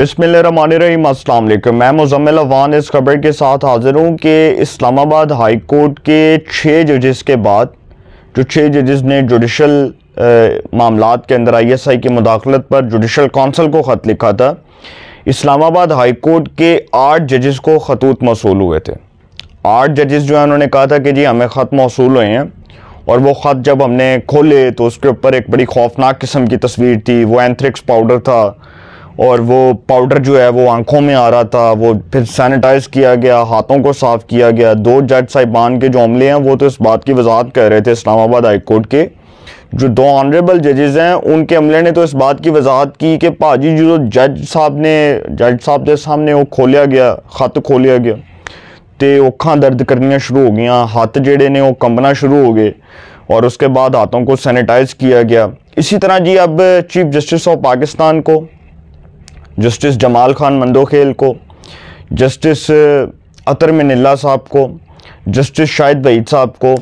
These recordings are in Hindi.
वालेकुम मैं मुजम्मिल अवान इस खबर के साथ हाजिर हूँ कि इस्लामाबाद हाई कोर्ट के छः जजेस के बाद जो छः जजेस ने जुडिशल मामला के अंदर आई एस आई की मुदाखलत पर जुडिशल कौंसल को ख़त लिखा था इस्लामाबाद हाई कोर्ट के आठ जजेस को खतूत मौसू हुए थे आठ जजेस जो है उन्होंने कहा था कि जी हमें ख़त मौसू हुए हैं और वो ख़त जब हमने खोले तो उसके ऊपर एक बड़ी खौफनाक किस्म की तस्वीर थी वो एंथ्रिक्स पाउडर था और वो पाउडर जो है वो आंखों में आ रहा था वो फिर सैनिटाइज किया गया हाथों को साफ़ किया गया दो जज साहिबान के जो अमले हैं वो तो इस बात की वजाहत कर रहे थे इस्लामाबाद हाई कोर्ट के जो दो ऑनरेबल जजेज़ हैं उनके अमले ने तो इस बात की वजाहत की कि भाजी जो जज साहब ने जज साहब के सामने वो खोलिया गया खत खोलिया गया तो अखा दर्द करनिया शुरू हो गई हाथ जड़े ने वो कंबना शुरू हो गए और उसके बाद हाथों को सैनिटाइज किया गया इसी तरह जी अब चीफ जस्टिस ऑफ पाकिस्तान को जस्टिस जमाल खान मंदोखेल को जस्टिस अतर मिनिल्ला साहब को जस्टिस शाहिद वहीद साहब को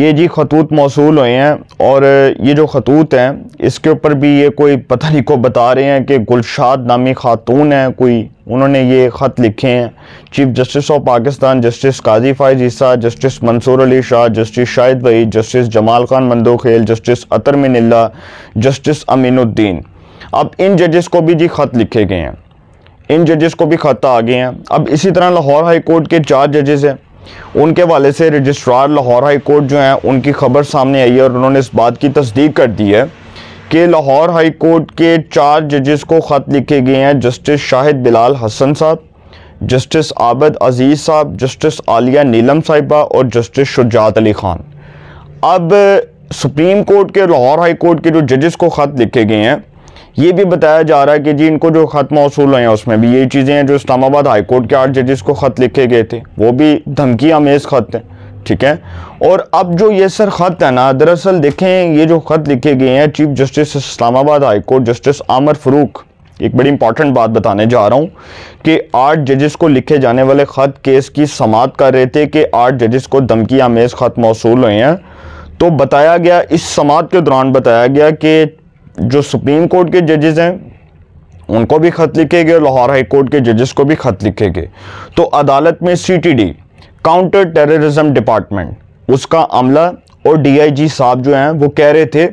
ये जी खतूत मौसू हुए हैं और ये जो खतूत हैं इसके ऊपर भी ये कोई पता नहीं को बता रहे हैं कि गुलशाद नामी खातून हैं कोई उन्होंने ये ख़त लिखे हैं chief justice of Pakistan justice Qazi Faez Isa justice Mansoor Ali Shah justice Shahid Waheed justice Jamal Khan Mandokhail justice Athar Minallah justice Aminuddin अब इन जजेस को भी जी ख़त लिखे गए हैं इन जजेस को भी ख़त आ गए हैं अब इसी तरह लाहौर हाई कोर्ट के चार जजेस हैं उनके वाले से रजिस्ट्रार लाहौर हाई कोर्ट जो हैं उनकी खबर सामने आई है और उन्होंने इस बात की तस्दीक कर दी है कि लाहौर हाई कोर्ट के चार जजेस को ख़त लिखे गए हैं जस्टिस शाहिद बिलाल हसन साहब जस्टिस आबद अजीज़ साहब जस्टिस आलिया नीलम साहिबा और जस्टिस शुजात अली ख़ान अब सुप्रीम कोर्ट के लाहौर हाई कोर्ट के जो जजेस को ख़त लिखे गए हैं ये भी बताया जा रहा है कि जी इनको जो ख़त मौसू हैं उसमें भी ये चीज़ें हैं जो इस्लामाबाद हाई कोर्ट के आठ जजेस को ख़त लिखे गए थे वो भी धमकी आमेज़ ख़त हैं ठीक है और अब जो ये सर ख़त है ना दरअसल देखें ये जो ख़त लिखे गए हैं chief justice Islamabad high court justice Aamer Farooq एक बड़ी इंपॉर्टेंट बात बताने जा रहा हूँ कि आठ जजेस को लिखे जाने वाले ख़त केस की समात कर रहे थे कि आठ जजेस को धमकी आमेज़ ख़त मौसू हुए हैं तो बताया गया इस समात के दौरान बताया गया कि जो सुप्रीम कोर्ट के जजेज़ हैं उनको भी ख़त लिखे गए लाहौर हाई कोर्ट के जजेस को भी ख़त लिखे गए तो अदालत में सीटीडी काउंटर टेररिज्म डिपार्टमेंट उसका अमला और डीआईजी साहब जो हैं वो कह रहे थे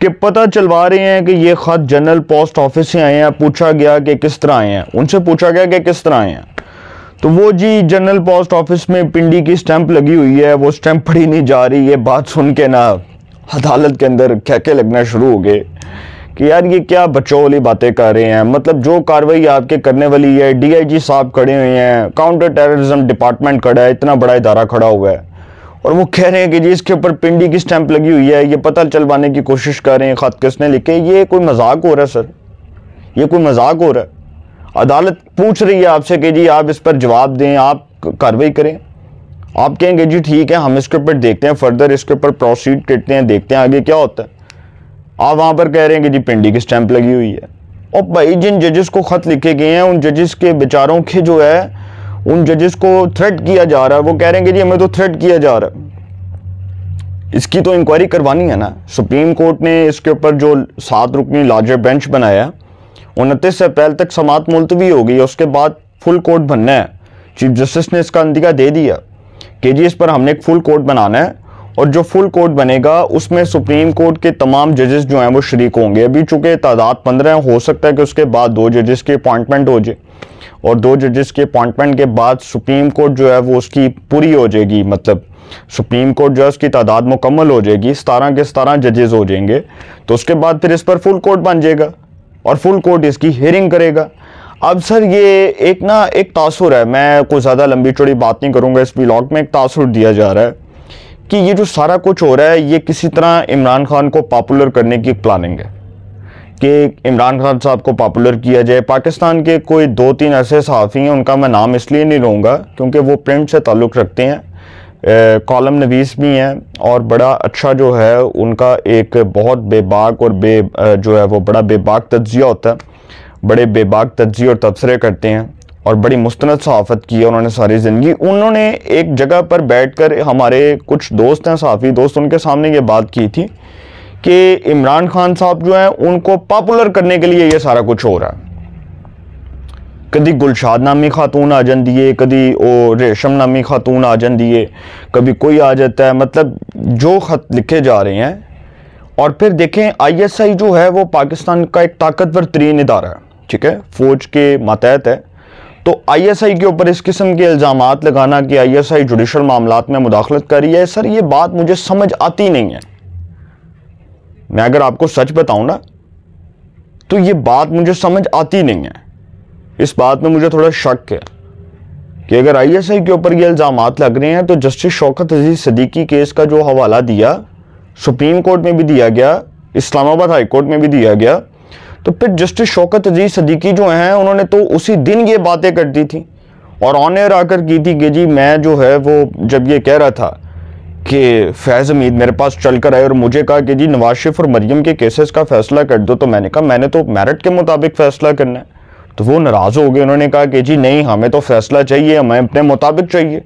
कि पता चलवा रहे हैं कि ये ख़त जनरल पोस्ट ऑफिस से आए हैं पूछा गया कि किस तरह आए हैं उनसे पूछा गया कि किस तरह आए हैं तो वो जी जनरल पोस्ट ऑफिस में पिंडी की स्टैंप लगी हुई है वो स्टैंप पड़ी नहीं जा रही ये बात सुन के ना अदालत के अंदर कहके लगना शुरू हो गए कि यार ये क्या बच्चों वाली बातें कर रहे हैं मतलब जो कार्रवाई आपके करने वाली है डीआईजी साहब खड़े हुए हैं काउंटर टेररिज्म डिपार्टमेंट खड़ा है इतना बड़ा इदारा खड़ा हुआ है और वो कह रहे हैं कि जी इसके ऊपर पिंडी की स्टैंप लगी हुई है ये पता चलवाने की कोशिश कर रहे हैं ख़त किसने लिखे ये कोई मजाक हो रहा है सर ये कोई मजाक हो रहा है अदालत पूछ रही है आपसे कि जी आप इस पर जवाब दें आप कार्रवाई करें आप कहेंगे जी ठीक है हम इसके ऊपर देखते हैं फर्दर इसके ऊपर प्रोसीड करते हैं देखते हैं आगे क्या होता है आप वहां पर कह रहे हैं कि जी पिंडी की स्टैंप लगी हुई है और भाई जिन जजेस को ख़त लिखे गए हैं उन जजेस के बेचारों के जो है उन जजेस को थ्रेट किया जा रहा है वो कह रहे हैं कि जी हमें तो थ्रेट किया जा रहा है इसकी तो इंक्वायरी करवानी है ना सुप्रीम कोर्ट ने इसके ऊपर जो सात रुकनी लार्जर बेंच बनाया उनतीस अप्रैल तक समात मुलतवी हो गई उसके बाद फुल कोर्ट बनना है चीफ जस्टिस ने इसका अंतिका दे दिया के पर हमने एक फुल कोर्ट बनाना है और जो फुल कोर्ट बनेगा उसमें सुप्रीम कोर्ट के तमाम जजेस जो हैं वो शरीक होंगे अभी चूंकि तादाद पंद्रह हो सकता है कि उसके बाद दो जजेस की अपॉइंटमेंट हो जाए और दो जजेस के अपॉइंटमेंट के बाद सुप्रीम कोर्ट जो है वो उसकी पूरी हो जाएगी मतलब सुप्रीम कोर्ट जो है उसकी तादाद मुकम्मल हो जाएगी सतारह के सतारह जजेस हो जाएंगे तो उसके बाद फिर इस पर फुल कोर्ट बन जाएगा और फुल कोर्ट इसकी हेयरिंग करेगा अब सर ये एक ना एक तासुर है मैं कोई ज़्यादा लंबी चौड़ी बात नहीं करूँगा इस ब्लॉग में एक तासुर दिया जा रहा है कि ये जो सारा कुछ हो रहा है ये किसी तरह इमरान खान को पॉपुलर करने की प्लानिंग है कि इमरान खान साहब को पॉपुलर किया जाए पाकिस्तान के कोई दो तीन ऐसे सहाफ़ी हैं उनका मैं नाम इसलिए नहीं लूँगा क्योंकि वो प्रिंट से ताल्लुक़ रखते हैं कॉलम नवीस भी हैं और बड़ा अच्छा जो है उनका एक बहुत बेबाक और बे जो है वो बड़ा बेबाक तज्जिया होता है बड़े बेबाक तज्जी और तबसरे करते हैं और बड़ी मुस्ंद सहाफ़त की है उन्होंने सारी ज़िंदगी उन्होंने एक जगह पर बैठ कर हमारे कुछ दोस्त हैं सहाफ़ी दोस्त उनके सामने ये बात की थी कि इमरान खान साहब जो हैं उनको पॉपुलर करने के लिए ये सारा कुछ हो रहा है कभी गुलशाद नामी खातून आ जन दिए कभी वो रेशम नामी खातून आ जन दिए कभी कोई आ जाता है मतलब जो ख़त लिखे जा रहे हैं और फिर देखें आईएसआई जो है वो पाकिस्तान का एक ताकतवर तरीन इदारा है ठीक है फौज के मातहत है तो आईएसआई के ऊपर इस किस्म के इल्ज़ाम लगाना कि आईएसआई जुडिशल मामला में मुदाखलत कर रही है सर ये बात मुझे समझ आती नहीं है मैं अगर आपको सच बताऊं ना तो ये बात मुझे समझ आती नहीं है इस बात में मुझे थोड़ा शक है कि अगर आईएसआई के ऊपर ये इल्ज़ाम लग रहे हैं तो जस्टिस शौकत अजीज़ सदीकी केस का जो हवाला दिया सुप्रीम कोर्ट में भी दिया गया इस्लामाबाद हाई कोर्ट में भी दिया गया तो फिर जस्टिस शौकत अजीज सदीकी जो हैं उन्होंने तो उसी दिन ये बातें कर दी थी और ऑन एयर आकर की थी कि जी मैं जो है वो जब ये कह रहा था कि फैज़ हमीद मेरे पास चल कर आए और मुझे कहा कि जी नवाज शरीफ और मरियम के केसेस का फ़ैसला कर दो तो मैंने कहा मैंने तो मेरिट के मुताबिक फ़ैसला करना है तो वो नाराज़ हो गए उन्होंने कहा कि जी नहीं हमें तो फ़ैसला चाहिए हमें अपने मुताबिक चाहिए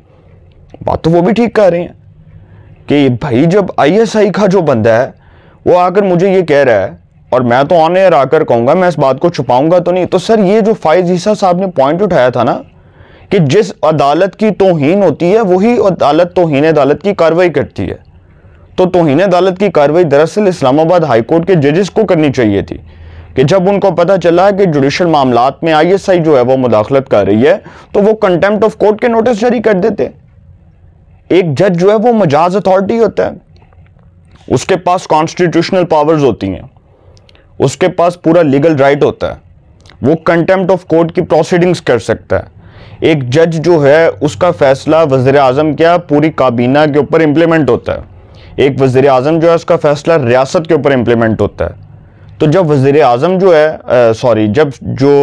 बात तो वो भी ठीक कह रहे हैं कि भाई जब आईएसआई का जो बंदा है वो आकर मुझे ये कह रहा है और मैं तो ऑन एयर आकर कहूँगा मैं इस बात को छुपाऊंगा तो नहीं तो सर ये जो फाइज ईसा साहब ने पॉइंट उठाया था ना कि जिस अदालत की तोहन होती है वही अदालत तोहन अदालत की कार्रवाई करती है तो तोहन अदालत की कार्रवाई दरअसल इस्लामाबाद हाईकोर्ट के जजेस को करनी चाहिए थी कि जब उनको पता चला कि जुडिशल मामला में आईएसआई जो है वो मुदाखलत कर रही है तो वो कंटेम्प्ट ऑफ कोर्ट के नोटिस जारी कर देते एक जज जो है वो मजाज अथॉरिटी होता है उसके पास कॉन्स्टिट्यूशनल पावर्स होती हैं उसके पास पूरा लीगल राइट होता है वो कंटेम्प्ट ऑफ कोर्ट की प्रोसीडिंग्स कर सकता है एक जज जो है उसका फैसला वज़र अजम क्या पूरी काबीना के ऊपर इम्प्लीमेंट होता है एक वजीर अजम जो है उसका फैसला रियासत के ऊपर इम्प्लीमेंट होता है तो जब वज़र अजम जो है सॉरी जब जो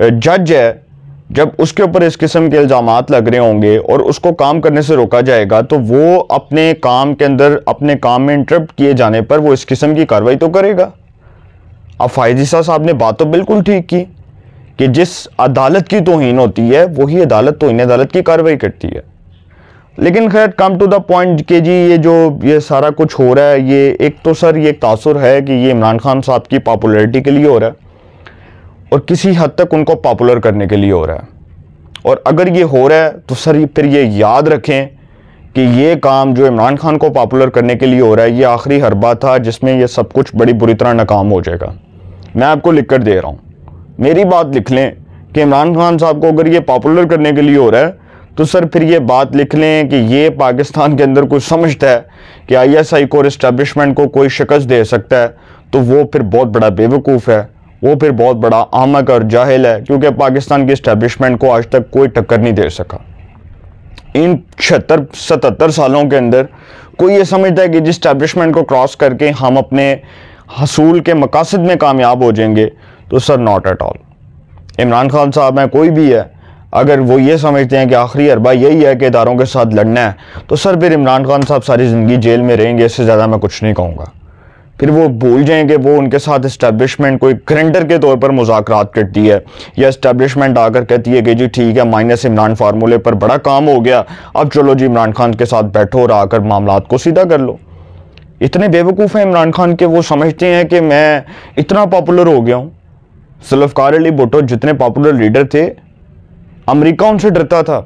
जज है जब उसके ऊपर इस किस्म के इल्ज़ाम लग रहे होंगे और उसको काम करने से रोका जाएगा तो वो अपने काम के अंदर अपने काम में इंटरप्ट किए जाने पर वो इस किस्म की कार्रवाई तो करेगा अब फायदिशा साहब ने बात तो बिल्कुल ठीक की कि जिस अदालत की तोहन होती है वही अदालत तो इन अदालत की कार्रवाई करती है लेकिन खैर कम टू द पॉइंट कि जी ये जो ये सारा कुछ हो रहा है ये एक तो सर ये एक तासर है कि ये इमरान खान साहब की पॉपुलरिटी के लिए हो रहा है और किसी हद तक उनको पॉपुलर करने के लिए हो रहा है और अगर ये हो रहा है तो सर फिर ये याद रखें कि ये काम जो इमरान खान को पॉपुलर करने के लिए हो रहा है ये आखिरी हरबा था जिसमें यह सब कुछ बड़ी बुरी तरह नाकाम हो जाएगा मैं आपको लिख कर दे रहा हूँ मेरी बात लिख लें कि इमरान खान साहब को अगर ये पॉपुलर करने के लिए हो रहा है तो सर फिर ये बात लिख लें कि ये पाकिस्तान के अंदर कोई समझता है कि आईएसआई को और इस्टेब्लिशमेंट को कोई शिकस्त दे सकता है तो वो फिर बहुत बड़ा बेवकूफ़ है वो फिर बहुत बड़ा आमक और जाहिल है क्योंकि पाकिस्तान की इस्टेब्लिशमेंट को आज तक कोई टक्कर नहीं दे सका इन छहत्तर सतहत्तर सालों के अंदर कोई ये समझता है कि जिस इस्टेब्लिशमेंट को क्रॉस करके हम अपने हसूल के मकासद में कामयाब हो जाएंगे तो sir not at all Imran Khan sahab हैं कोई भी है अगर वो ये समझते हैं कि आखिरी अरबा यही है कि इदारों के साथ लड़ना है तो सर फिर इमरान खान साहब सारी ज़िंदगी जेल में रहेंगे इससे ज़्यादा मैं कुछ नहीं कहूँगा फिर वो भूल जाएंगे वो उनके साथ इस्टबलिशमेंट कोई करेंडर के तौर पर मुजाकरात करती है या इस्टबलिशमेंट आकर कहती है कि जी ठीक है माइनस इमरान फार्मूले पर बड़ा काम हो गया अब चलो जी इमरान खान के साथ बैठो और आकर मामला को सीधा कर लो इतने बेवकूफ़ हैं इमरान खान के वो समझते हैं कि मैं इतना पॉपुलर हो गया हूँ जुल्फ़ार अली भुटो जितने पॉपुलर लीडर थे अमेरिका उनसे डरता था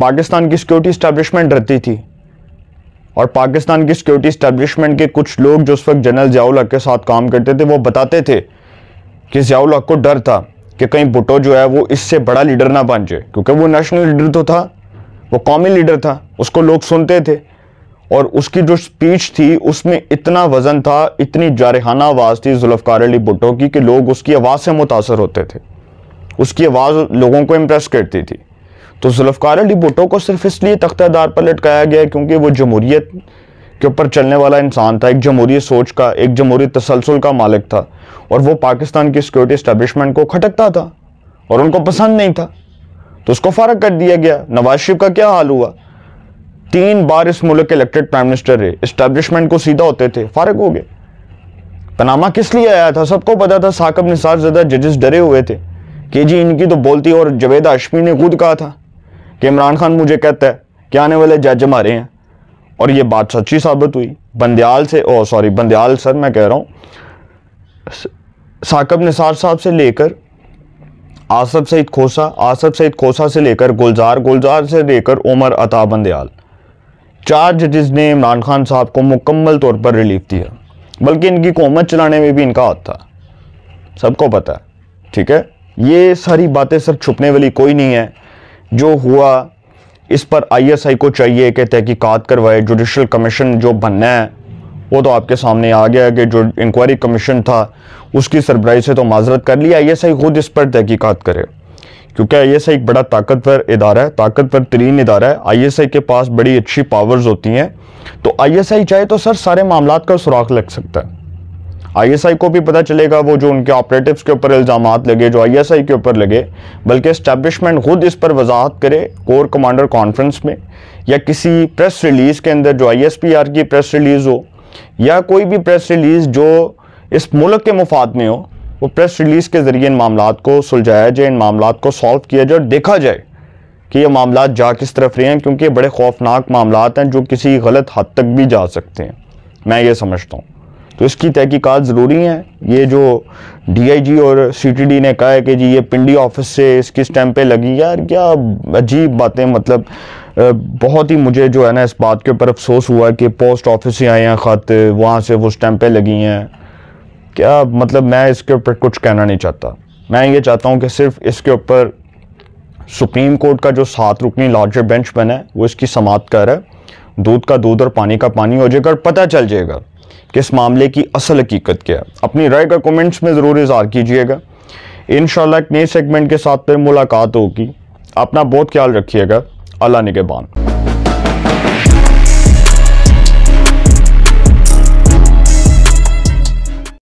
पाकिस्तान की सिक्योरिटी इस्टेब्लिशमेंट डरती थी और पाकिस्तान की सिक्योरिटी इस्टेब्लिशमेंट के कुछ लोग जो उस वक्त जनरल जियाउल के साथ काम करते थे वो बताते थे कि जियाउल को डर था कि कहीं भुटो जो है वो इससे बड़ा लीडर ना बन जाए क्योंकि वो नेशनल लीडर तो था वो कौमी लीडर था उसको लोग सुनते थे और उसकी जो स्पीच थी उसमें इतना वज़न था इतनी जारहाना आवाज़ थी जुल्फ़ार अली भुट्टो की कि लोग उसकी आवाज़ से मुतासर होते थे उसकी आवाज़ लोगों को इम्प्रेस करती थी तो जुल्फ़ार अली भुट्टो को सिर्फ इसलिए तख्तादार पर लटकाया गया क्योंकि वो जमहूरीत के ऊपर चलने वाला इंसान था एक जमहूरी सोच का एक जमहूरी तसलसल का मालिक था और वो पाकिस्तान की सिक्योरिटी इस्टेबलिशमेंट को खटकता था और उनको पसंद नहीं था तो उसको फ़र्क कर दिया गया नवाज शरीफ का क्या हाल हुआ तीन बार इस मुल्क के इलेक्टेड प्राइम मिनिस्टर रहे इस्टेब्लिशमेंट को सीधा होते थे फारग हो गए पनामा किस लिए आया था सबको पता था साकब निसार ज़्यादा जजेस डरे हुए थे कि जी इनकी तो बोलती और जवेद अशमी ने खुद कहा था कि इमरान खान मुझे कहता है कि आने वाले जज हमारे हैं और ये बात सच्ची साबित हुई बंदयाल से ओ सॉरी बंदयाल सर मैं कह रहा हूँ साकब निसार साहब से लेकर आसफ सईद खोसा आसफ सईद खोसा से लेकर गुलजार गुलजार से लेकर उमर अता बंदयाल चार जजेस ने इमरान खान साहब को मुकम्मल तौर पर रिलीफ दिया बल्कि इनकी कोमत चलाने में भी इनका हाथ था सबको पता है ठीक है ये सारी बातें सर छुपने वाली कोई नहीं है जो हुआ इस पर आईएसआई को चाहिए कि तहकीक़त करवाए जुडिशल कमीशन जो बनना है वो तो आपके सामने आ गया कि जो इंक्वायरी कमीशन था उसकी सरप्राइज से तो माजरत कर लिया आई एस आई खुद इस पर तहकीक़त करे क्योंकि आई एक बड़ा ताकतवर इदारा है ताकतवर तरीन इदारा है आई के पास बड़ी अच्छी पावर्स होती हैं तो आई चाहे तो सर सारे मामला का सुराख लग सकता है आईएसआई को भी पता चलेगा वो जो उनके ऑपरेटिव्स के ऊपर इल्ज़ाम लगे जो आईएसआई के ऊपर लगे बल्कि इस्टेबलिशमेंट खुद इस पर वजाहत करे कोर कमांडर कॉन्फ्रेंस में या किसी प्रेस रिलीज़ के अंदर जो आईएसपीआर की प्रेस रिलीज़ हो या कोई भी प्रेस रिलीज़ जो इस मुल्क के मुफाद में हो वो प्रेस रिलीज़ के ज़रिए इन मामला को सुलझाया जाए इन मामला को सॉल्व किया जाए और देखा जाए कि ये मामला जा किस तरफ रहे हैं क्योंकि ये बड़े खौफनाक मामला हैं जो किसी गलत हद तक भी जा सकते हैं मैं ये समझता हूँ तो इसकी तहकीकात ज़रूरी है ये जो डीआईजी और सीटीडी ने कहा है कि जी ये पिंडी ऑफिस से इसकी पर लगी यार क्या अजीब बातें मतलब बहुत ही मुझे जो है ना इस बात के ऊपर अफसोस हुआ है कि पोस्ट ऑफिस से आए हैं ख़त वहाँ से वो स्टैम्पें लगी हैं क्या मतलब मैं इसके ऊपर कुछ कहना नहीं चाहता मैं ये चाहता हूँ कि सिर्फ इसके ऊपर सुप्रीम कोर्ट का जो सात रुकनी लार्जर बेंच बना है वो इसकी समाप्त कर रहा है दूध का दूध और पानी का पानी हो जाएगा और पता चल जाएगा कि इस मामले की असल हकीकत क्या है अपनी राय का कमेंट्स में ज़रूर इजहार कीजिएगा इन एक नए सेगमेंट के साथ फिर मुलाकात होगी अपना बहुत ख्याल रखिएगा अल्लाह निगेबान